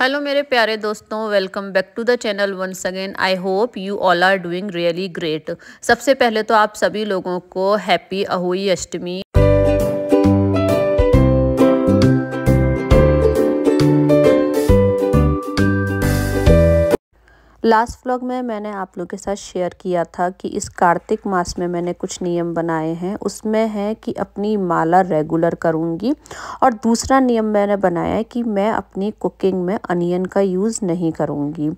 Hello मेरे प्यारे दोस्तों welcome back to the channel once again I hope you all are doing really great सबसे पहले तो आप सभी लोगों को happy Ahoi Ashtami last vlog में मैंने आप लोग के साथ शेयर किया था कि इस कार्तिक मास में मैंने कुछ नियम बनाए हैं उसमें है कि अपनी माला रेगुलर करूँगी और दूसरा नियम मैंने बनाया है कि मैं अपनी कुकिंग में अनियन का यूज़ नहीं करूँगी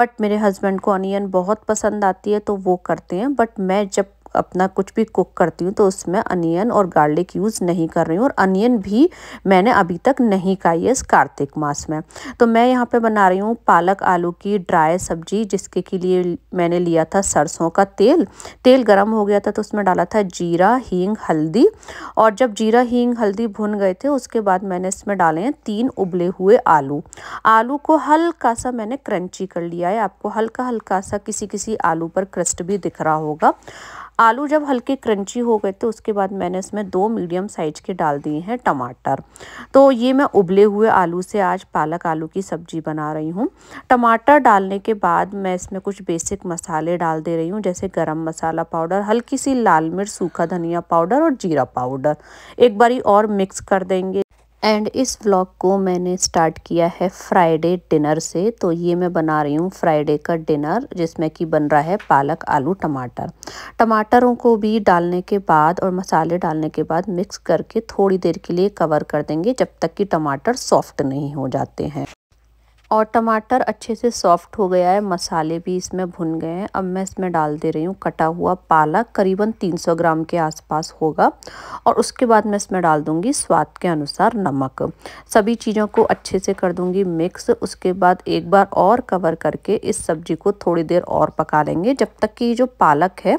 बट मेरे हस्बैंड को अनियन बहुत पसंद आती है तो वो करते हैं बट मैं जब अपना कुछ भी कुक करती हूँ तो उसमें अनियन और गार्लिक यूज़ नहीं कर रही हूँ और अनियन भी मैंने अभी तक नहीं खाई है इस कार्तिक मास में तो मैं यहाँ पे बना रही हूँ पालक आलू की ड्राई सब्जी जिसके के लिए मैंने लिया था सरसों का तेल तेल गर्म हो गया था तो उसमें डाला था जीरा हींग हल्दी और जब जीरा हींग हल्दी भुन गए थे उसके बाद मैंने इसमें डाले हैं तीन उबले हुए आलू आलू को हल्का सा मैंने क्रंची कर लिया है आपको हल्का हल्का सा किसी किसी आलू पर क्रस्ट भी दिख रहा होगा आलू जब हल्के क्रंची हो गए तो उसके बाद मैंने इसमें दो मीडियम साइज के डाल दिए हैं टमाटर तो ये मैं उबले हुए आलू से आज पालक आलू की सब्जी बना रही हूँ टमाटर डालने के बाद मैं इसमें कुछ बेसिक मसाले डाल दे रही हूँ जैसे गरम मसाला पाउडर हल्की सी लाल मिर्च सूखा धनिया पाउडर और जीरा पाउडर एक बारी और मिक्स कर देंगे एंड इस व्लॉग को मैंने स्टार्ट किया है फ्राइडे डिनर से तो ये मैं बना रही हूँ फ्राइडे का डिनर जिसमें कि बन रहा है पालक आलू टमाटर टमाटरों को भी डालने के बाद और मसाले डालने के बाद मिक्स करके थोड़ी देर के लिए कवर कर देंगे जब तक कि टमाटर सॉफ्ट नहीं हो जाते हैं और टमाटर अच्छे से सॉफ्ट हो गया है मसाले भी इसमें भुन गए हैं अब मैं इसमें डाल दे रही हूँ कटा हुआ पालक करीबन 300 ग्राम के आसपास होगा और उसके बाद मैं इसमें डाल दूँगी स्वाद के अनुसार नमक सभी चीज़ों को अच्छे से कर दूँगी मिक्स उसके बाद एक बार और कवर करके इस सब्ज़ी को थोड़ी देर और पका लेंगे जब तक कि जो पालक है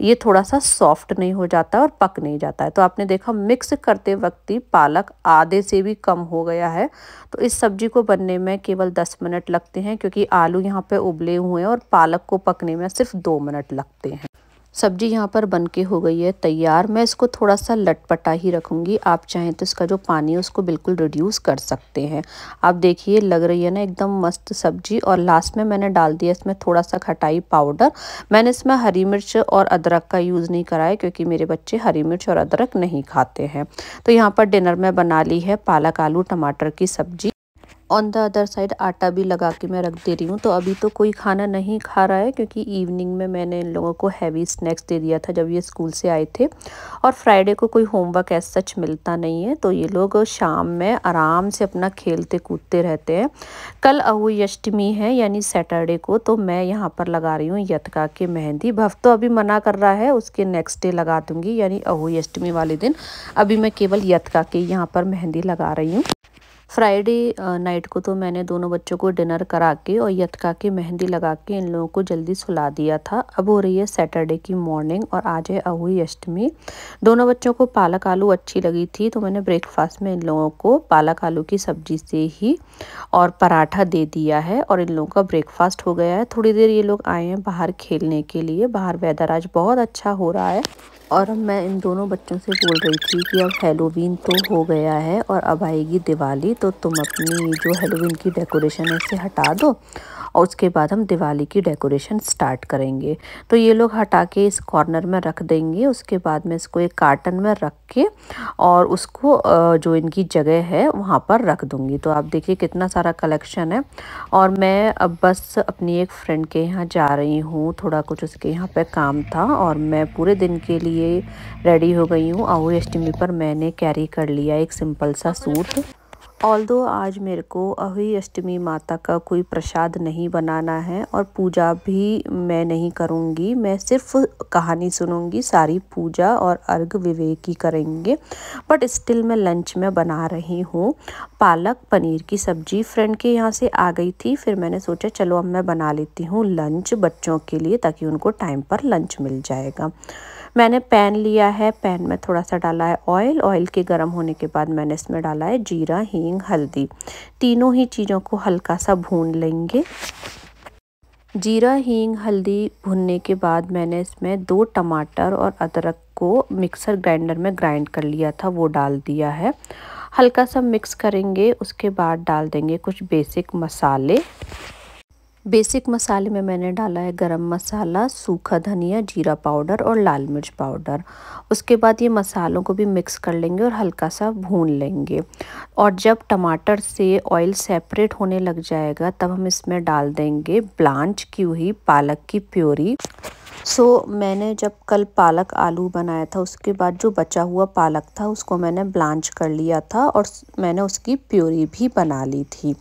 ये थोड़ा सा सॉफ्ट नहीं हो जाता और पक नहीं जाता है तो आपने देखा मिक्स करते वक्त ही पालक आधे से भी कम हो गया है तो इस सब्ज़ी को बनने में केवल दस मिनट लगते हैं क्योंकि आलू यहाँ पे उबले हुए हैं और पालक को पकने में सिर्फ दो मिनट लगते हैं सब्जी यहाँ पर बन के हो गई है तैयार मैं इसको थोड़ा सा लटपटा ही रखूँगी आप चाहें तो इसका जो पानी है उसको बिल्कुल रिड्यूस कर सकते हैं आप देखिए लग रही है ना एकदम मस्त सब्जी और लास्ट में मैंने डाल दिया इसमें थोड़ा सा खटाई पाउडर मैंने इसमें हरी मिर्च और अदरक का यूज़ नहीं कराया क्योंकि मेरे बच्चे हरी मिर्च और अदरक नहीं खाते हैं तो यहाँ पर डिनर में बना ली है पालक आलू टमाटर की सब्जी ऑन द अदर साइड आटा भी लगा के मैं रख दे रही हूँ तो अभी तो कोई खाना नहीं खा रहा है क्योंकि इवनिंग में मैंने इन लोगों को हैवी स्नैक्स दे दिया था जब ये स्कूल से आए थे और फ्राइडे को कोई होमवर्क एज सच मिलता नहीं है तो ये लोग शाम में आराम से अपना खेलते कूदते रहते हैं कल अहुष्टमी है यानी सैटरडे को तो मैं यहाँ पर लगा रही हूँ यतका के मेहंदी भव तो अभी मना कर रहा है उसके नेक्स्ट डे लगा दूँगी यानी अहुष्टमी वाले दिन अभी मैं केवल यतका के यहाँ पर मेहंदी लगा रही हूँ फ्राइडे नाइट को तो मैंने दोनों बच्चों को डिनर करा के और यथका के मेहंदी लगा के इन लोगों को जल्दी सुला दिया था अब हो रही है सैटरडे की मॉर्निंग और आज है अहुई अष्टमी दोनों बच्चों को पालक आलू अच्छी लगी थी तो मैंने ब्रेकफास्ट में इन लोगों को पालक आलू की सब्जी से ही और पराठा दे दिया है और इन लोगों का ब्रेकफास्ट हो गया है थोड़ी देर ये लोग आए हैं बाहर खेलने के लिए बाहर वेदर आज बहुत अच्छा हो रहा है और अब मैं इन दोनों बच्चों से बोल रही थी कि अब हेलोवीन तो हो गया है और अब आएगी दिवाली तो तुम अपनी जो हेलोवीन की डेकोरेशन है इसे हटा दो और उसके बाद हम दिवाली की डेकोरेशन स्टार्ट करेंगे तो ये लोग हटा के इस कॉर्नर में रख देंगे उसके बाद में इसको एक कार्टन में रख के और उसको जो इनकी जगह है वहाँ पर रख दूँगी तो आप देखिए कितना सारा कलेक्शन है और मैं अब बस अपनी एक फ्रेंड के यहाँ जा रही हूँ थोड़ा कुछ उसके यहाँ पर काम था और मैं पूरे दिन के लिए रेडी हो गई हूँ और अष्टमी पर मैंने कैरी कर लिया एक सिंपल सा सूट ऑल दो आज मेरे को अभी अष्टमी माता का कोई प्रसाद नहीं बनाना है और पूजा भी मैं नहीं करूँगी मैं सिर्फ कहानी सुनूँगी सारी पूजा और अर्घ विवेक ही करेंगे बट स्टिल मैं लंच में बना रही हूँ पालक पनीर की सब्ज़ी फ्रेंड के यहाँ से आ गई थी फिर मैंने सोचा चलो अब मैं बना लेती हूँ लंच बच्चों के लिए ताकि उनको टाइम पर लंच मिल जाएगा मैंने पैन लिया है पैन में थोड़ा सा डाला है ऑयल ऑयल के गर्म होने के बाद मैंने इसमें डाला है जीरा हींग हल्दी तीनों ही चीज़ों को हल्का सा भून लेंगे जीरा हींग हल्दी भुनने के बाद मैंने इसमें दो टमाटर और अदरक को मिक्सर ग्राइंडर में ग्राइंड कर लिया था वो डाल दिया है हल्का सा मिक्स करेंगे उसके बाद डाल देंगे कुछ बेसिक मसाले बेसिक मसाले में मैंने डाला है गरम मसाला सूखा धनिया जीरा पाउडर और लाल मिर्च पाउडर उसके बाद ये मसालों को भी मिक्स कर लेंगे और हल्का सा भून लेंगे और जब टमाटर से ऑयल सेपरेट होने लग जाएगा तब हम इसमें डाल देंगे ब्लांच की हुई पालक की प्योरी सो so, मैंने जब कल पालक आलू बनाया था उसके बाद जो बचा हुआ पालक था उसको मैंने ब्लांच कर लिया था और मैंने उसकी प्योरी भी बना ली थी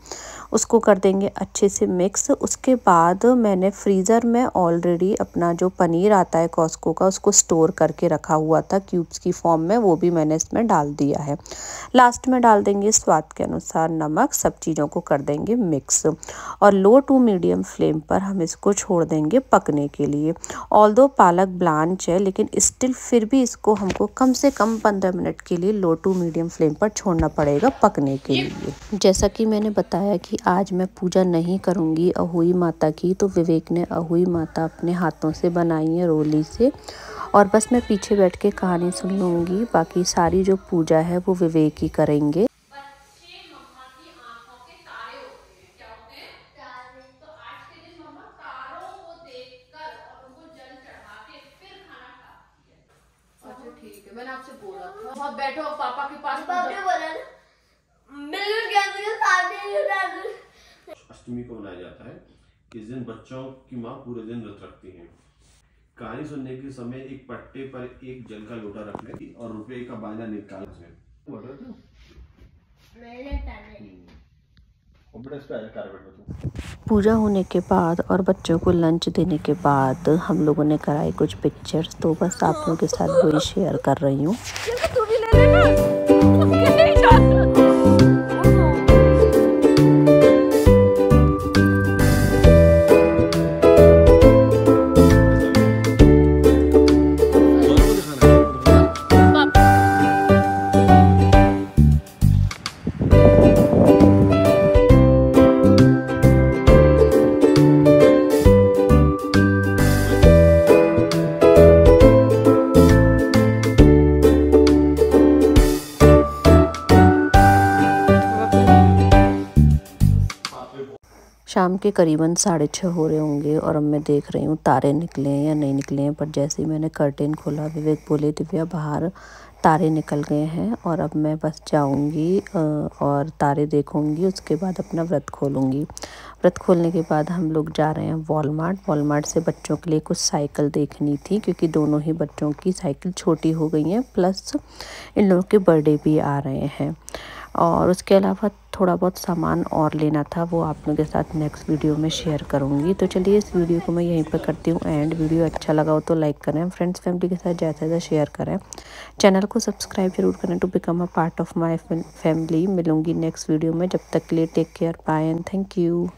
उसको कर देंगे अच्छे से मिक्स उसके बाद मैंने फ्रीज़र में ऑलरेडी अपना जो पनीर आता है कॉस्को का उसको स्टोर करके रखा हुआ था क्यूब्स की फॉर्म में वो भी मैंने इसमें डाल दिया है लास्ट में डाल देंगे स्वाद के अनुसार नमक सब चीज़ों को कर देंगे मिक्स और लो टू मीडियम फ्लेम पर हम इसको छोड़ देंगे पकने के लिए ऑल पालक ब्लांच है लेकिन स्टिल फिर भी इसको हमको कम से कम पंद्रह मिनट के लिए लो टू मीडियम फ्लेम पर छोड़ना पड़ेगा पकने के लिए जैसा कि मैंने बताया कि आज मैं पूजा नहीं करूंगी अहुई माता की तो विवेक ने अहुई माता अपने हाथों से बनाई है रोली से और बस मैं पीछे बैठ के कहानी सुन लूँगी बाकी सारी जो पूजा है वो विवेक ही करेंगे अच्छा, मैंने आपसे बोला था बैठो पापा के पास मिल गया मुझे तो अष्टमी को मनाया जाता है इस दिन बच्चों की माँ पूरे दिन व्रत रखती हैं कहानी सुनने के समय एक पट्टे पर एक जल का लोटा रख लेती और रुपये का बाजा निकाल हम्म। पूजा होने के बाद और बच्चों को लंच देने के बाद हम लोगों ने कराई कुछ पिक्चर्स तो बस आप लोगों के साथ वही शेयर कर रही हूँ शाम के करीबन साढ़े छः हो रहे होंगे और अब मैं देख रही हूँ तारे निकले हैं या नहीं निकले हैं पर जैसे ही मैंने कर्टेन खोला विवेक बोले दिव्या बाहर तारे निकल गए हैं और अब मैं बस जाऊंगी और तारे देखूंगी उसके बाद अपना व्रत खोलूंगी व्रत खोलने के बाद हम लोग जा रहे हैं वॉलमार्ट वॉलमार्ट से बच्चों के लिए कुछ साइकिल देखनी थी क्योंकि दोनों ही बच्चों की साइकिल छोटी हो गई हैं प्लस इन लोगों के बर्थडे भी आ रहे हैं और उसके अलावा थोड़ा बहुत सामान और लेना था वो आप लोगों के साथ नेक्स्ट वीडियो में शेयर करूँगी तो चलिए इस वीडियो को मैं यहीं पर करती हूँ एंड वीडियो अच्छा लगा हो तो लाइक करें फ्रेंड्स फैमिली के साथ ज़्यादा से ज़्यादा शेयर करें चैनल को सब्सक्राइब जरूर करें to become a part of my family मिलूंगी नेक्स्ट वीडियो में जब तक के लिए take care bye and thank you